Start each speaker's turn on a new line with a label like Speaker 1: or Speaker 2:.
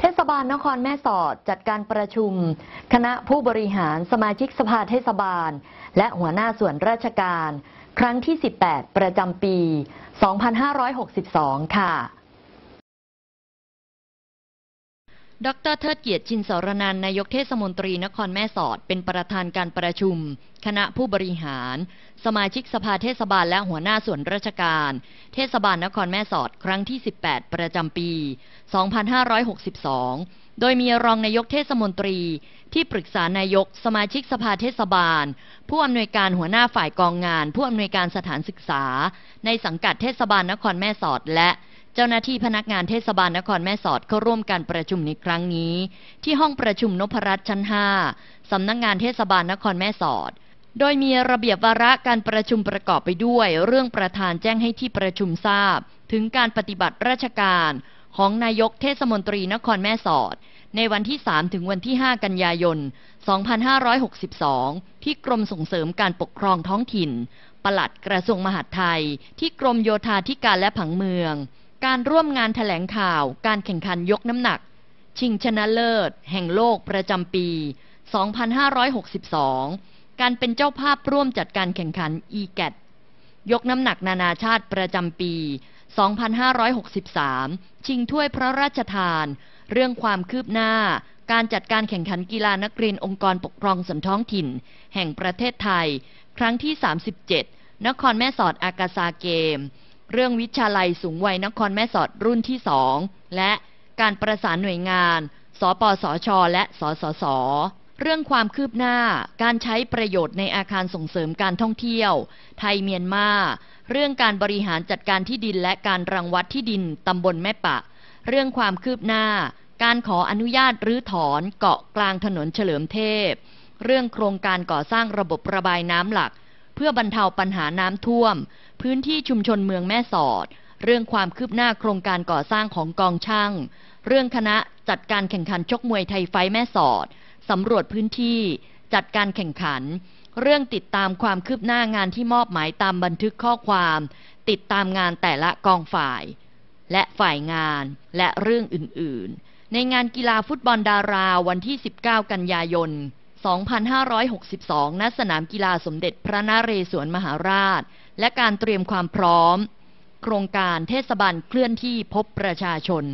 Speaker 1: เทศบาลนครแม่สอดจัดการประชุม คณะผู้บริหารสมาชิกสภาเทศบาล และหัวหน้าส่วนราชการ ครั้งที่ 18 ประจำปี 2562 ค่ะดรเทิดเกียรติชินสรนันนายกเทศมนตรีนครแม่สอดเป็นประธานการประชุม คณะผู้บริหาร สมาชิกสภาเทศบาลและหัวหน้าส่วนราชการ เทศบาลนครแม่สอดครั้งที่ 18 ประจำปี 2562 โดยมีรองนายกเทศมนตรี ที่ปรึกษานายกสมาชิกสภาเทศบาล ผู้อำนวยการหัวหน้าฝ่ายกองงาน ผู้อำนวยการสถานศึกษา ในสังกัดเทศบาลนครแม่สอดและจ้าหน้าที่พนักงานเทศบาลนครแม่สอดเข้าร่วมการประชุมในครั้งนี้ ที่ห้องประชุมนพรัตน์ชั้น5สำนักงงานเทศบาลนครแม่สอด โดยมีระเบียบวาระการประชุมประกอบไปด้วย เรื่องประธานแจ้งให้ที่ประชุมทราบ ถึงการปฏิบัติราชการ ของนายกเทศมนตรีนครแม่สอด ในวันที่3ถึงวันที่5กันยายน 2562 ที่กรมส่งเสริมการปกครองท้องถิ่น ปลัดกระทรวงมหาดไทย ที่กรมโยธาธิการและผังเมืองการร่วมงานถแถลงข่าว การแข่งขันยกน้ำหนัก ชิงชนะเลิศ แห่งโลกประจำปี 2562 การเป็นเจ้าภาพร่วมจัดการแข่งขัน e g a t ยกน้ำหนักนานาชาติประจำปี 2563 ชิงถ้วยพระราชทาน เรื่องความคืบหน้า การจัดการแข่งขันกีฬานักเรียนองค์กรปกครองส่วนท้องถิ่น แห่งประเทศไทย ครั้งที่ 37 นครแม่สอดอากาซาเกมเรื่องวิชาลัยสูงวัยนครแม่สอดรุ่นที่สองและการประสานหน่วยงานสปสช และ สสสเรื่องความคืบหน้าการใช้ประโยชน์ในอาคารส่งเสริมการท่องเที่ยว ไทยเมียนมา เรื่องการบริหารจัดการที่ดินและการรังวัดที่ดินตำบลแม่ปะ เรื่องความคืบหน้าการขออนุญาตรื้อถอนเกาะกลางถนนเฉลิมเทพ เรื่องโครงการก่อสร้างระบบระบายน้ำหลักเพื่อบรรเทาปัญหาน้ำท่วม พื้นที่ชุมชนเมืองแม่สอด เรื่องความคืบหน้าโครงการก่อสร้างของกองช่าง เรื่องคณะจัดการแข่งขันชกมวยไทยไฟแม่สอดสำรวจพื้นที่ จัดการแข่งขัน เรื่องติดตามความคืบหน้างานที่มอบหมายตามบันทึกข้อความ ติดตามงานแต่ละกองฝ่าย และฝ่ายงานและเรื่องอื่นๆ ในงานกีฬาฟุตบอลดาราวันที่ 19 กันยายน2562ณสนามกีฬาสมเด็จพระนเรศวรมหาราช และการเตรียมความพร้อม โครงการเทศบาลเคลื่อนที่พบประชาชน